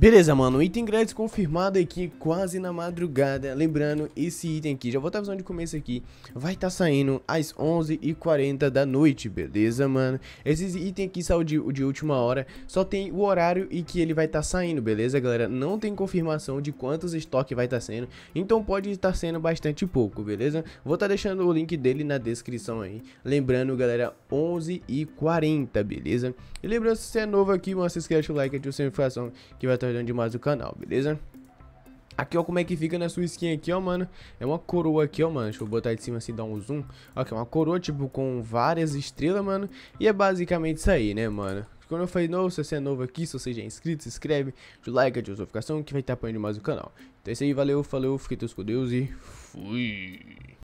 Beleza, mano, item grátis confirmado aqui quase na madrugada. Lembrando, esse item aqui, já vou estar avisando de começo aqui, vai estar tá saindo às 11h40 da noite, beleza, mano? Esse item aqui saiu de, de última hora, só tem o horário e que ele vai estar tá saindo, beleza, galera? Não tem confirmação de quantos estoque vai estar tá sendo, então pode estar sendo bastante pouco, beleza? Vou estar deixando o link dele na descrição aí. Lembrando, galera, 11h40, beleza? E lembrando, se você é novo aqui, mano, se inscreve, o like, ativa a notificação que vai estar ajudando demais o canal, beleza? Aqui, ó, como é que fica na sua skin aqui, ó, mano. É uma coroa aqui, ó, mano. Deixa eu botar de cima assim, dar um zoom. Aqui, é uma coroa, tipo, com várias estrelas, mano. E é basicamente isso aí, né, mano. Quando eu falei novo, se você é novo aqui, se você já é inscrito, se inscreve, deixa o like, ativa a notificação, que vai estar apanhando mais o canal. Então é isso aí, valeu, falou, fiquei todos com Deus e fui!